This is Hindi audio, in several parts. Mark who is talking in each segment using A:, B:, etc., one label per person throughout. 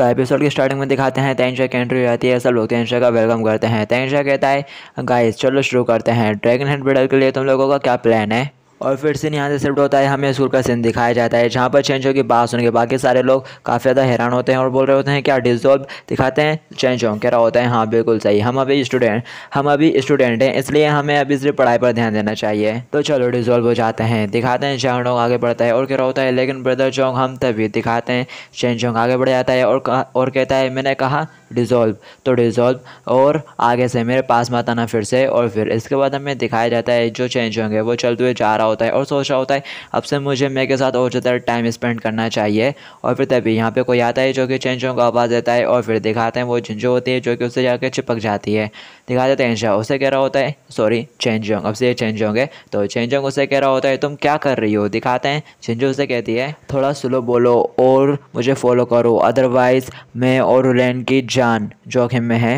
A: तो एपिसोड की स्टार्टिंग में दिखाते हैं तैनशा की एंट्री रहती है सब लोग तैनशा का वेलकम करते हैं तैनशा कहता है गाइस चलो शुरू करते हैं ड्रैगन हेड ब्रिडल के लिए तुम लोगों का क्या प्लान है और फिर से यहाँ से शिफ्ट होता है हमें स्कूल का सीन दिखाया जाता है जहाँ पर चेंज की बात सुन के बाकी सारे लोग काफ़ी ज़्यादा हैरान होते हैं और बोल रहे होते हैं क्या डिजॉल्व दिखाते हैं चेंज हो क्या होता है हाँ बिल्कुल सही हम अभी स्टूडेंट हम अभी स्टूडेंट हैं इसलिए हमें अभी सिर्फ पढ़ाई पर ध्यान देना चाहिए तो चलो डिजोल्व हो जाते हैं दिखाते हैं चांगडोंग आगे बढ़ता है और क्या होता है लेकिन ब्रदर चौंक हम तभी दिखाते हैं चेंज आगे बढ़ जाता है और और कहता है मैंने कहा डिज़ोल्व तो डिज़ोल्व और आगे से मेरे पास मत आना फिर से और फिर इसके बाद हमें दिखाया जाता है जो चेंज होंगे वो चलते हुए जा रहा होता है और सोच रहा होता है अब से मुझे मेरे के साथ और ज़्यादा टाइम स्पेंड करना चाहिए और फिर तभी यहाँ पर कोई आता है जो कि चेंजों को आवाज़ देता है और फिर दिखाते हैं वो झिंझो होती है जो कि उससे जाकर चिपक जाती है दिखा देते हैं इंशा अच्छा, उसे कह रहा होता है सॉरी चेंजोंग अब से ये चेंज होंगे तो चेंजोंग उसे कह रहा होता है तुम क्या कर रही हो दिखाते हैं झिंझो उसे कहती है थोड़ा स्लो बोलो और मुझे फॉलो करो अदरवाइज़ मैं और रुलैन की जान जोखिम में है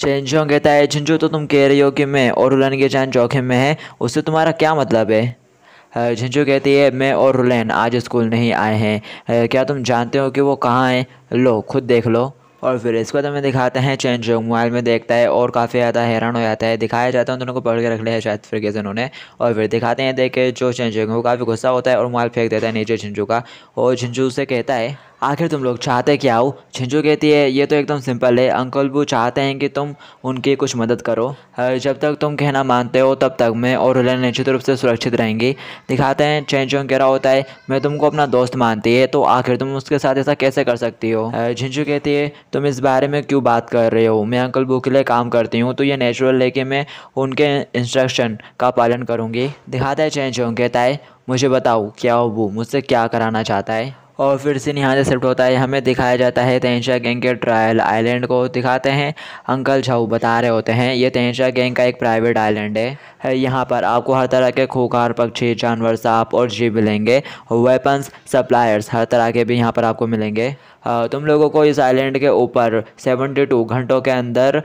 A: चेंजों कहता है झिंझू तो तुम कह रही हो कि मैं और रुलैन की जान जोखिम में है उससे तुम्हारा क्या मतलब है झिंझू कहती है मैं और रुलैन आज स्कूल नहीं आए हैं क्या तुम जानते हो कि वो कहाँ हैं लो खुद देख लो और फिर इसको बाद तो हमें दिखाते हैं चेंज जो मोबाइल में देखता है और काफ़ी ज़्यादा हैरान हो जाता है दिखाया जाता है उन दोनों को पकड़ के रख लिया है शायद फिर कैसे उन्होंने और फिर दिखाते हैं देख के जो चेंज वो काफ़ी गुस्सा होता है और मोबाइल फेंक देता है नीचे झिंझू का और झिंझू उसे कहता है आखिर तुम लोग चाहते क्या हो छिंजू कहती है ये तो एकदम सिंपल है अंकल बू चाहते हैं कि तुम उनकी कुछ मदद करो जब तक तुम कहना मानते हो तब तक मैं और हुलन निश्चित रूप से सुरक्षित रहेंगी दिखाते हैं छिंजू कह रहा होता है मैं तुमको अपना दोस्त मानती है तो आखिर तुम उसके साथ ऐसा कैसे कर सकती हो झिंझू कहती है तुम इस बारे में क्यों बात कर रहे हो मैं अंकल बू के लिए काम करती हूँ तो ये नेचुरल है कि मैं उनके इंस्ट्रक्शन का पालन करूँगी दिखाता है चेंचों कहता है मुझे बताओ क्या वो मुझसे क्या कराना चाहता है और फिर से यहाँ से शिफ्ट होता है हमें दिखाया जाता है तहशा गैंग के ट्रायल आइलैंड को दिखाते हैं अंकल झाऊ बता रहे होते हैं ये तहशा गैंग का एक प्राइवेट आइलैंड है यहाँ पर आपको हर तरह के खोखार पक्षी जानवर सांप और जीव मिलेंगे वेपन्स सप्लायर्स हर तरह के भी यहाँ पर आपको मिलेंगे हाँ, तुम लोगों को इस आइलैंड के ऊपर 72 घंटों के अंदर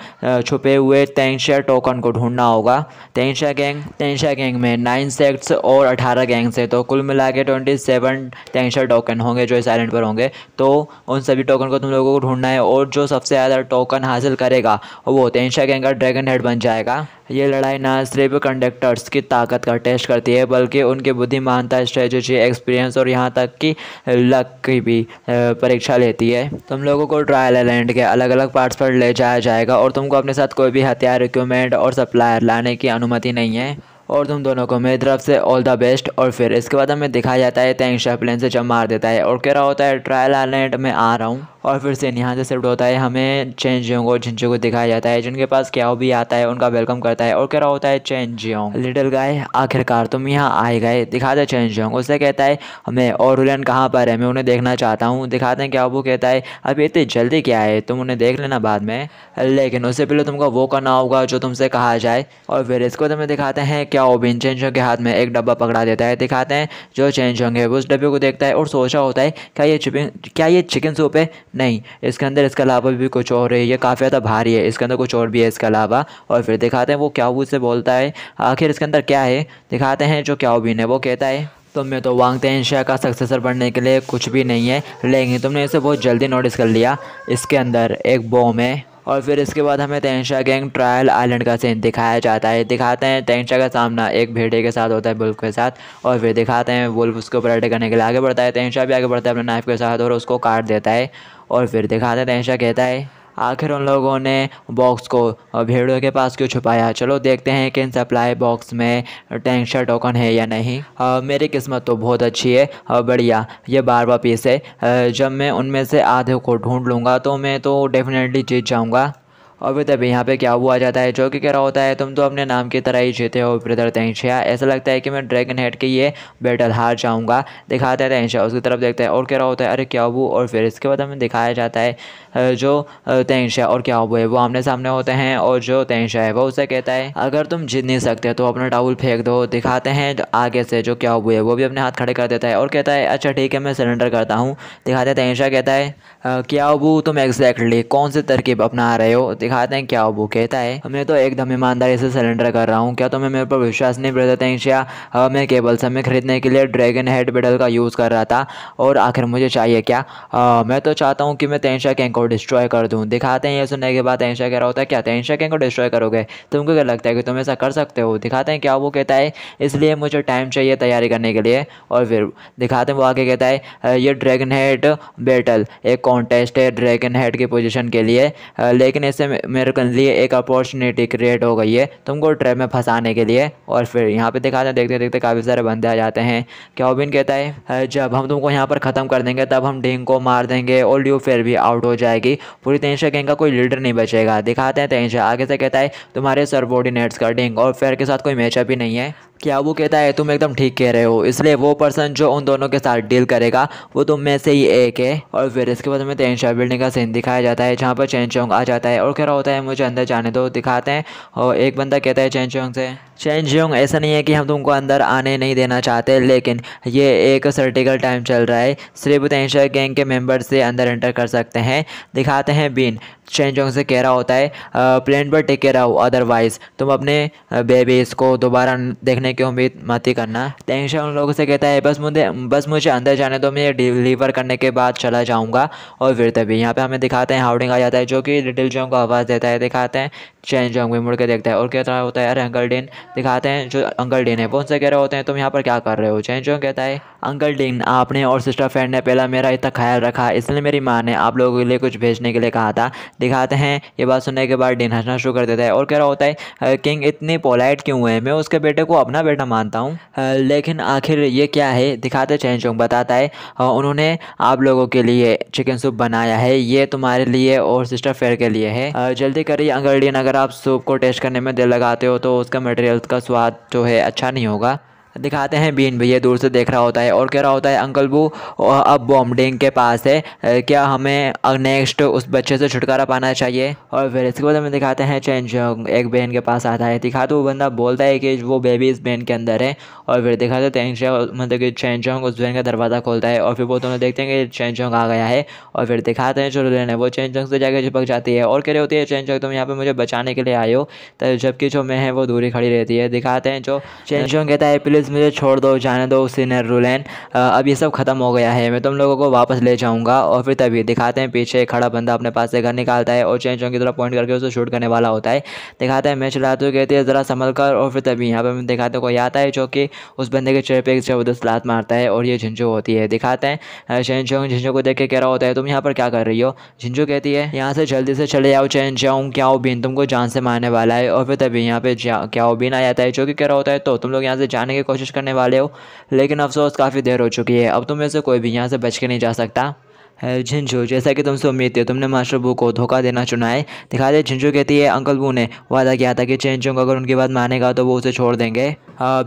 A: छुपे हुए तेंशा टोकन को ढूंढना होगा तेंशा गैंग तेंशा गैंग में नाइन सेक्ट्स और अठारह गैंग्स से तो कुल मिला के ट्वेंटी सेवन तेंशा टोकन होंगे जो इस आइलैंड पर होंगे तो उन सभी टोकन को तुम लोगों को ढूंढना है और जो सबसे ज़्यादा टोकन हासिल करेगा वो तेंशा गैंग का ड्रैगन हेड बन जाएगा ये लड़ाई न सिर्फ कंडक्टर्स की ताकत का टेस्ट करती है बल्कि उनके बुद्धिमानता स्ट्रेटजी एक्सपीरियंस और यहाँ तक कि लक की भी परीक्षा लेती है तुम लोगों को ट्रायल एलेंड के अलग अलग पार्ट्स पर ले जाया जाएगा और तुमको अपने साथ कोई भी हथियार इक्विपमेंट और सप्लायर लाने की अनुमति नहीं है और तुम दोनों को मेरी तरफ से ऑल द बेस्ट और फिर इसके बाद हमें दिखाया जाता है तैंग शाह प्लेन से जब मार देता है और कह रहा होता है ट्रायल आइलैंड में आ रहा हूँ और फिर से यहाँ से शिफ्ट होता है हमें चैन जियोंग और झिंझू को दिखाया जाता है जिनके पास क्या भी आता है उनका वेलकम करता है और कह रहा होता है चैन जियोंग लिटिल गाय आखिरकार तुम यहाँ आए गए दिखाते चैन जियोंग उससे कहता है हमें और उलन कहाँ पर है मैं उन्हें देखना चाहता हूँ दिखाते हैं क्या वो कहता है अभी इतनी जल्दी क्या है तुम उन्हें देख लेना बाद में लेकिन उससे पहले तुमको वो करना होगा जो तुमसे कहा जाए और फिर इसको तुम्हें तो दिखाते हैं क्या ओबिन चेंजोंग के हाथ में एक डब्बा पकड़ा देता है दिखाते हैं जो चेंजोंग है वो उस डब्बे को देखता है और सोचा होता है क्या ये चिकन क्या ये चिकन सूप है नहीं इसके अंदर इसका अलावा भी कुछ और है ये काफ़ी ज़्यादा भारी है इसके अंदर कुछ और भी है इसके अलावा और फिर दिखाते हैं वो क्या उसे बोलता है आखिर इसके अंदर क्या है दिखाते हैं जो क्या ओबिन है वो कहता है तुम तो वांग शाह का सक्सेसर बनने के लिए कुछ भी नहीं है लेकिन तुमने इसे बहुत जल्दी नोटिस कर लिया इसके अंदर एक बॉम है और फिर इसके बाद हमें तहशा गैंग ट्रायल आइलैंड का सीन दिखाया जाता है दिखाते हैं तहशा का सामना एक भेड़े के साथ होता है बुल्फ के साथ और फिर दिखाते हैं बुल्फ उसके ऊपर अटैक करने के लिए आगे बढ़ता है तहशा भी आगे बढ़ता है अपने नाइफ के साथ और उसको काट देता है और फिर दिखाते हैं तहशा कहता है आखिर उन लोगों ने बॉक्स को भेड़ों के पास क्यों छुपाया चलो देखते हैं कि इन सप्लाई बॉक्स में टेंशन टोकन है या नहीं आ, मेरी किस्मत तो बहुत अच्छी है और बढ़िया ये बार बार पीस है जब मैं उनमें से आधे को ढूंढ लूँगा तो मैं तो डेफिनेटली जीत जाऊँगा और फिर तभी यहाँ पे क्या हुआ जाता है जो कि कह रहा होता है तुम तो अपने नाम की तरह ही जीते हो ब्रदर तहशा ऐसा लगता है कि मैं ड्रैगन हेड के ये बैटल हार जाऊँगा दिखाता है तहशा उसकी तरफ देखता है और कह रहा होता है अरे क्या वो और फिर इसके बाद हमें दिखाया जाता है जो तहशा और क्या हुआ है वो आमने सामने होते हैं और जो तहशा है वो उसे कहता है अगर तुम जीत नहीं सकते तो अपना टाउल फेंक दो दिखाते हैं तो आगे से जो क्या है वो भी अपने हाथ खड़े कर देता है और कहता है अच्छा ठीक है मैं सरेंडर करता हूँ दिखाते तहशा कहता है क्या वो तुम एग्जैक्टली कौन सी तरकीब अपना रहे हो दिखा दिखाते हैं क्या वो कहता है मैं तो एकदम ईमानदारी से सिलेंडर कर रहा हूँ क्या तुम्हें तो मेरे पर विश्वास नहीं बरतते ईशा हाँ मैं केबल समय खरीदने के लिए ड्रैगन हेड बेडल का यूज़ कर रहा था और आखिर मुझे चाहिए क्या आ, मैं तो चाहता हूँ कि मैं तेंशा कैंग को डिस्ट्रॉय कर दूँ दिखाते हैं ये सुनने के बाद तेंशा कह रहा होता है क्या तैशा कैंग को डिस्ट्रॉय करोगे तुमको क्या लगता है कि तुम ऐसा कर सकते हो दिखाते हैं क्या वो कहता है इसलिए मुझे टाइम चाहिए तैयारी करने के लिए और फिर दिखाते हैं वो आगे कहता है ये ड्रैगन हेड बेटल एक कॉन्टेस्ट है ड्रैगन हेड की पोजिशन के लिए लेकिन इससे मेरे के लिए एक अपॉर्चुनिटी क्रिएट हो गई है तुमको ट्रैप में फंसाने के लिए और फिर यहाँ पे दिखाते हैं देखते देखते काफ़ी सारे बंदे आ जाते हैं क्योबिन कहता है जब हम तुमको यहाँ पर ख़त्म कर देंगे तब हम डिंग को मार देंगे और ड्यू फिर भी आउट हो जाएगी पूरी तेंशा गेंग का कोई लीडर नहीं बचेगा दिखाते हैं तेंशा आगे से कहता है तुम्हारे सर्वोर्डिनेट्स का डिंग और फेयर के साथ कोई मैचअप ही नहीं है क्या वो कहता है तुम एकदम ठीक कह रहे हो इसलिए वो पर्सन जो उन दोनों के साथ डील करेगा वो तुम में से ही एक है और फिर इसके बाद तेन शाह बिल्डिंग का सीन दिखाया जाता है जहाँ पर चैन चौंग आ जाता है और कह रहा होता है मुझे अंदर जाने दो दिखाते हैं और एक बंदा कहता है चैन चौंग से शेंजोंग ऐसा नहीं है कि हम तुमको अंदर आने नहीं देना चाहते लेकिन ये एक सर्टिकल टाइम चल रहा है सिर्फ तेंशा गैंग के मेंबर से अंदर एंटर कर सकते हैं दिखाते हैं बीन शेंजोंग से कह रहा होता है प्लेन पर टिके रहो अदरवाइज़ तुम अपने बेबीज़ को दोबारा देखने की उम्मीद मत ही करना तेंशा उन लोगों से कहता है बस मुझे बस मुझे अंदर जाने दो मैं डिलीवर करने के बाद चला जाऊँगा और फिर तभी यहाँ पर हमें दिखाते हैं हाउडिंग आ जाता है जो कि लिटिल जोंग को आवाज़ देता है दिखाते हैं चैन जोंग भी मुड़ के देखता है और कहता होता है यार अंकल डिन दिखाते हैं जो अंकल डेन है वो उनसे कह रहे होते हैं तुम यहाँ पर क्या कर रहे हो चैन चो कहता है अंकल डिन आपने और सिस्टर फ्रेंड ने पहला मेरा इतना ख्याल रखा इसलिए मेरी माँ ने आप लोगों के लिए कुछ भेजने के लिए कहा था दिखाते हैं ये बात सुनने के बाद डिन हंसना शुरू कर देता है और कह रहा होता है किंग इतने पोलाइट क्यों है मैं उसके बेटे को अपना बेटा मानता हूँ लेकिन आखिर ये क्या है दिखाते चैन चौंग बताता है उन्होंने आप लोगों के लिए चिकन सूप बनाया है ये तुम्हारे लिए और सिस्टर फेयर के लिए है जल्दी करिए अंकल डिन अगर आप सूप को टेस्ट करने में दिल लगाते हो तो उसका मटेरियल का स्वाद जो है अच्छा नहीं होगा दिखाते हैं बीन भैया दूर से देख रहा होता है और कह रहा होता है अंकल वो अब बॉम्बडिंग के पास है क्या हमें नेक्स्ट उस बच्चे से छुटकारा पाना चाहिए और फिर इसके बाद हमें दिखाते हैं चेंज एक बहन के पास आता है दिखा तो वो बंदा बोलता है कि वो बेबी इस बहन के अंदर है और फिर दिखाते चौक मतलब कि चेंज उस बहन का दरवाज़ा खोलता है और फिर वो दोनों देखते हैं कि चेंज आ गया है और फिर दिखाते हैं जो लेन है वो चेंज से जाकर चिपक जाती है और कह रही होती है चेंज तुम यहाँ पर मुझे बचाने के लिए आयो हो जबकि जो मैं है वो दूरी खड़ी रहती है दिखाते हैं जो चेंज कहता है प्लीज़ प्लीज़ मुझे छोड़ दो जाने दो उसी सिनर रुलैन अब ये सब ख़त्म हो गया है मैं तुम लोगों को वापस ले जाऊंगा और फिर तभी दिखाते हैं पीछे खड़ा बंदा अपने पास से घर निकालता है और चेंज चौंकी थोड़ा पॉइंट करके उसे शूट करने वाला होता है दिखाते हैं मैं चलाते हुए कहते हैं ज़रा संभल कर और फिर तभी यहाँ पर दिखाते कोई आता है जो कि उस बंदे के चेहरे पर एक ज़बरदस्त लात मारता है और ये झिझू होती है दिखाते हैं चेंज चौंग झिझू को देख के कह रहा होता है तुम यहाँ पर क्या कर रही हो झिझू कहती है यहाँ से जल्दी से चले जाओ चेंज जाऊँ क्या हो बीन तुमको जान से मारने वाला है और फिर तभी यहाँ पे क्या हो बिन आ जाता है जो कि कह रहा होता है तो तुम लोग यहाँ से जाने की कोशिश करने वाले हो लेकिन अफसोस काफ़ी देर हो चुकी है अब तुम ऐसे से कोई भी यहाँ से बच के नहीं जा सकता झिंझू जैसा कि तुमसे उम्मीद थी तुमने मास्टर बू को धोखा देना चुना है दिखा दे झिंझू कहती है अंकल बू ने वादा किया था कि को अगर उनकी बात मानेगा तो वो उसे छोड़ देंगे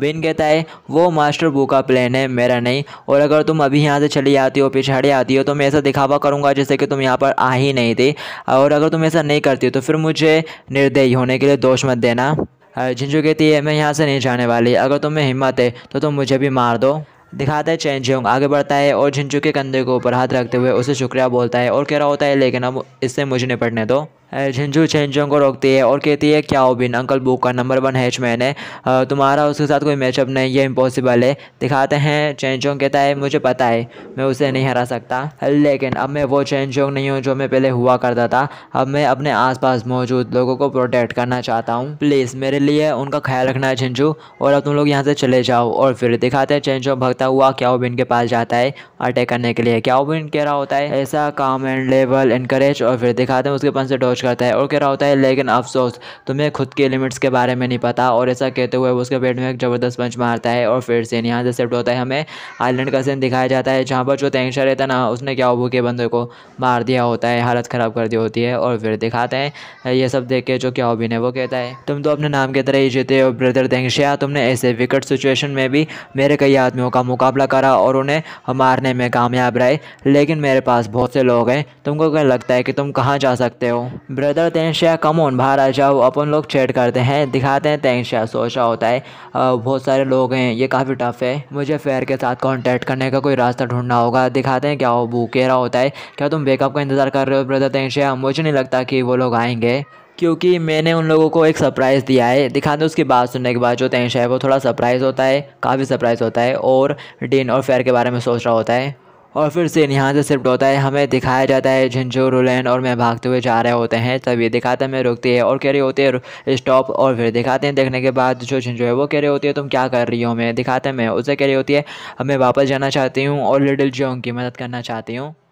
A: बिन कहता है वो मास्टर बू का प्लान है मेरा नहीं और अगर तुम अभी यहाँ से चली आती हो पिछाड़ी आती हो तो मैं ऐसा दिखावा करूँगा जैसे कि तुम यहाँ पर आ ही नहीं थी और अगर तुम ऐसा नहीं करती हो तो फिर मुझे निर्दयी होने के लिए दोष मत देना झिंझू कहती है मैं यहाँ से नहीं जाने वाली अगर तुम्हें हिम्मत है तो तुम मुझे भी मार दो दिखाता है चैन आगे बढ़ता है और झिंझू के कंधे के ऊपर हाथ रखते हुए उसे शुक्रिया बोलता है और कह रहा होता है लेकिन अब इससे मुझे निपटने दो झंझू झंझों को रोकती है और कहती है क्या ओबिन बिन अंकल बुक का नंबर वन हैचमैन है तुम्हारा उसके साथ कोई मैचअप नहीं ये इम्पॉसिबल है दिखाते हैं चैनजोंग कहता है मुझे पता है मैं उसे नहीं हरा सकता लेकिन अब मैं वो चैनजोंग नहीं हूँ जो मैं पहले हुआ करता था अब मैं अपने आसपास मौजूद लोगों को प्रोटेक्ट करना चाहता हूँ प्लीज़ मेरे लिए उनका ख्याल रखना है झंझू और अब तुम लोग यहाँ से चले जाओ और फिर दिखाते हैं चैनजोंग भगता हुआ क्या बिन के पास जाता है अटैक करने के लिए क्या बिन कह रहा होता है ऐसा काम एंड लेवल इनक्रेज और फिर दिखाते हैं उसके पास से अप्रोच करता है और कह रहा होता है लेकिन अफसोस तुम्हें खुद के लिमिट्स के बारे में नहीं पता और ऐसा कहते हुए उसके पेट में एक ज़बरदस्त पंच मारता है और फिर सीन यहाँ से शिफ्ट होता है हमें आइलैंड का सीन दिखाया जाता है जहाँ पर जो टेंशन रहता है ना उसने क्या के बंदे को मार दिया होता है हालत ख़राब कर दी होती है और फिर दिखाते हैं ये सब देख के जो क्या होबिन है वो कहता है तुम तो अपने नाम की तरह ही जीते हो ब्रदर तेंगशिया तुमने ऐसे विकट सिचुएशन में भी मेरे कई आदमियों का मुकाबला करा और उन्हें मारने में कामयाब रहे लेकिन मेरे पास बहुत से लोग हैं तुमको क्या लगता है कि तुम कहाँ जा सकते हो ब्रदर कम कमोन बाहर आ जाओ अपन लोग चैट करते हैं दिखाते हैं तेंगशा सोचा होता है बहुत सारे लोग हैं ये काफ़ी टफ है मुझे फेयर के साथ कांटेक्ट करने का कोई रास्ता ढूंढना होगा दिखाते हैं क्या वो बू कह रहा होता है क्या तुम बेकअप का इंतज़ार कर रहे हो ब्रदर तेंगशा मुझे नहीं लगता कि वो लोग आएंगे क्योंकि मैंने उन लोगों को एक सरप्राइज़ दिया है दिखाते हैं उसकी बात सुनने के बाद जो तैंशा है वो थोड़ा सरप्राइज़ होता है काफ़ी सरप्राइज़ होता है और डिन और फेयर के बारे में सोच रहा होता है और फिर से यहाँ से शिफ्ट होता है हमें दिखाया जाता है झिंझो रोलैन और मैं भागते हुए जा रहे होते हैं तब ये दिखाते हैं मैं रुकती है और कह रही होती है स्टॉप और फिर दिखाते हैं देखने के बाद जो झंझो है वो कह रही होती है तुम क्या कर रही हो मैं दिखाते हैं मैं उसे कह रही होती है मैं वापस जाना चाहती हूँ और लिटिल जो की मदद करना चाहती हूँ